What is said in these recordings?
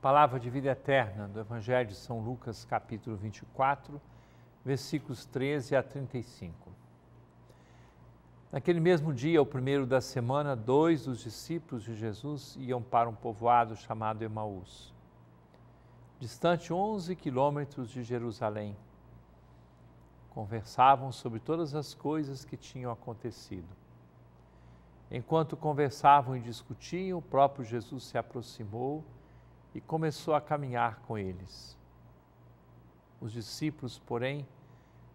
Palavra de vida eterna do Evangelho de São Lucas, capítulo 24, versículos 13 a 35. Naquele mesmo dia, o primeiro da semana, dois dos discípulos de Jesus iam para um povoado chamado Emaús, distante 11 quilômetros de Jerusalém. Conversavam sobre todas as coisas que tinham acontecido. Enquanto conversavam e discutiam, o próprio Jesus se aproximou e e começou a caminhar com eles. Os discípulos, porém,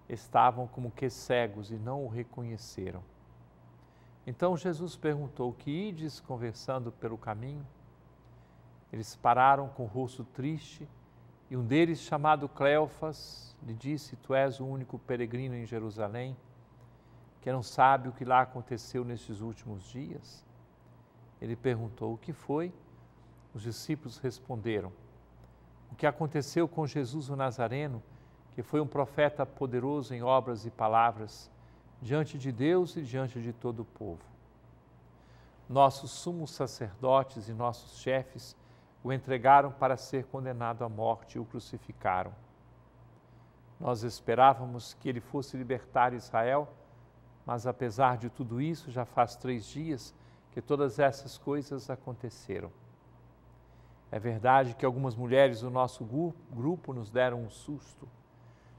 estavam como que cegos e não o reconheceram. Então Jesus perguntou: Que ides conversando pelo caminho? Eles pararam com o rosto triste e um deles, chamado Cleofas, lhe disse: Tu és o único peregrino em Jerusalém que não sabe o que lá aconteceu nestes últimos dias? Ele perguntou: O que foi? Os discípulos responderam: O que aconteceu com Jesus o Nazareno, que foi um profeta poderoso em obras e palavras, diante de Deus e diante de todo o povo. Nossos sumos sacerdotes e nossos chefes o entregaram para ser condenado à morte e o crucificaram. Nós esperávamos que ele fosse libertar Israel, mas apesar de tudo isso, já faz três dias que todas essas coisas aconteceram. É verdade que algumas mulheres do nosso grupo nos deram um susto.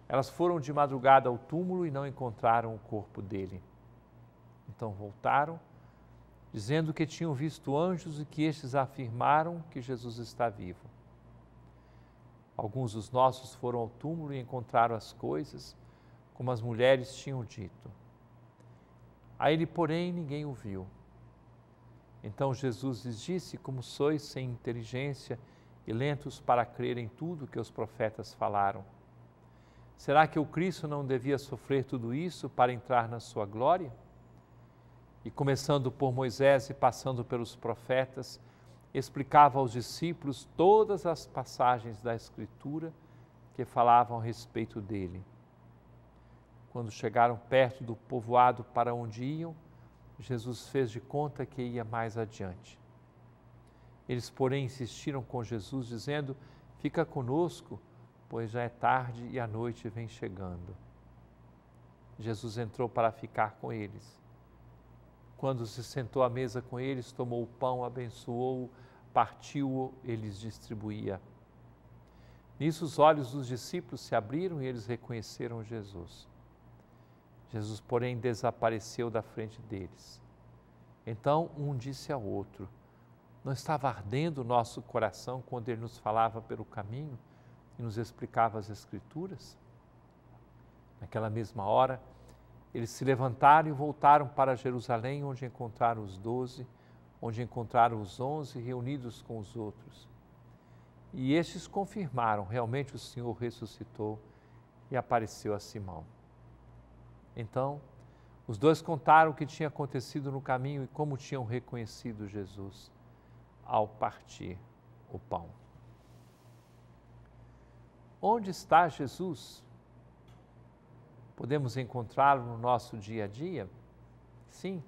Elas foram de madrugada ao túmulo e não encontraram o corpo dele. Então voltaram, dizendo que tinham visto anjos e que estes afirmaram que Jesus está vivo. Alguns dos nossos foram ao túmulo e encontraram as coisas como as mulheres tinham dito. A ele, porém, ninguém o viu. Então Jesus lhes disse: Como sois sem inteligência e lentos para crer em tudo que os profetas falaram. Será que o Cristo não devia sofrer tudo isso para entrar na sua glória? E começando por Moisés e passando pelos profetas, explicava aos discípulos todas as passagens da Escritura que falavam a respeito dele. Quando chegaram perto do povoado para onde iam, Jesus fez de conta que ia mais adiante. Eles, porém, insistiram com Jesus, dizendo: Fica conosco, pois já é tarde e a noite vem chegando. Jesus entrou para ficar com eles. Quando se sentou à mesa com eles, tomou o pão, abençoou-o, partiu-o, eles distribuía. Nisso os olhos dos discípulos se abriram e eles reconheceram Jesus. Jesus, porém, desapareceu da frente deles. Então um disse ao outro: Não estava ardendo o nosso coração quando ele nos falava pelo caminho e nos explicava as Escrituras? Naquela mesma hora, eles se levantaram e voltaram para Jerusalém, onde encontraram os doze, onde encontraram os onze reunidos com os outros. E estes confirmaram: realmente o Senhor ressuscitou e apareceu a Simão. Então, os dois contaram o que tinha acontecido no caminho e como tinham reconhecido Jesus ao partir o pão. Onde está Jesus? Podemos encontrá-lo no nosso dia a dia? Sim.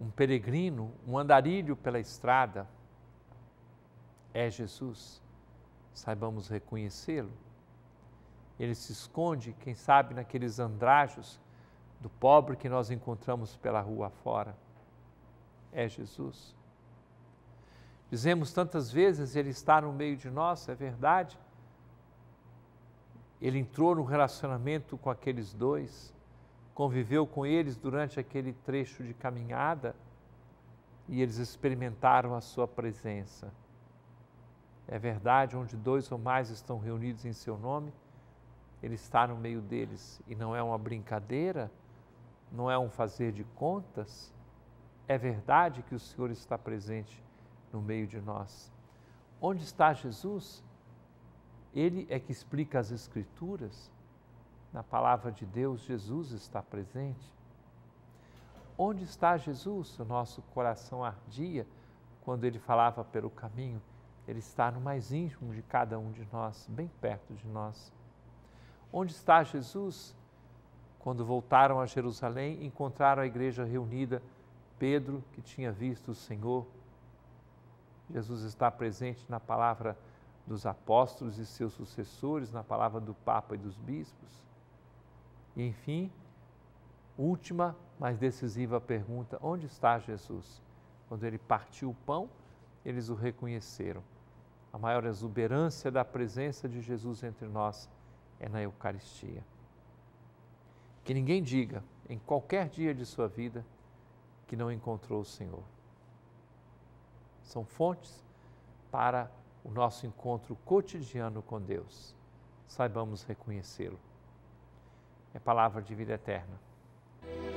Um peregrino, um andarilho pela estrada é Jesus. Saibamos reconhecê-lo ele se esconde, quem sabe, naqueles andrajos do pobre que nós encontramos pela rua fora. É Jesus. Dizemos tantas vezes, Ele está no meio de nós, é verdade. Ele entrou no relacionamento com aqueles dois, conviveu com eles durante aquele trecho de caminhada e eles experimentaram a Sua presença. É verdade, onde dois ou mais estão reunidos em Seu nome, ele está no meio deles e não é uma brincadeira, não é um fazer de contas. É verdade que o Senhor está presente no meio de nós. Onde está Jesus? Ele é que explica as Escrituras. Na palavra de Deus, Jesus está presente. Onde está Jesus? O nosso coração ardia quando ele falava pelo caminho. Ele está no mais íntimo de cada um de nós, bem perto de nós. Onde está Jesus? Quando voltaram a Jerusalém, encontraram a igreja reunida. Pedro, que tinha visto o Senhor. Jesus está presente na palavra dos apóstolos e seus sucessores, na palavra do Papa e dos bispos. E, enfim, última, mas decisiva pergunta: onde está Jesus? Quando ele partiu o pão, eles o reconheceram. A maior exuberância da presença de Jesus entre nós é na Eucaristia. Que ninguém diga, em qualquer dia de sua vida, que não encontrou o Senhor. São fontes para o nosso encontro cotidiano com Deus. Saibamos reconhecê-lo. É palavra de vida eterna.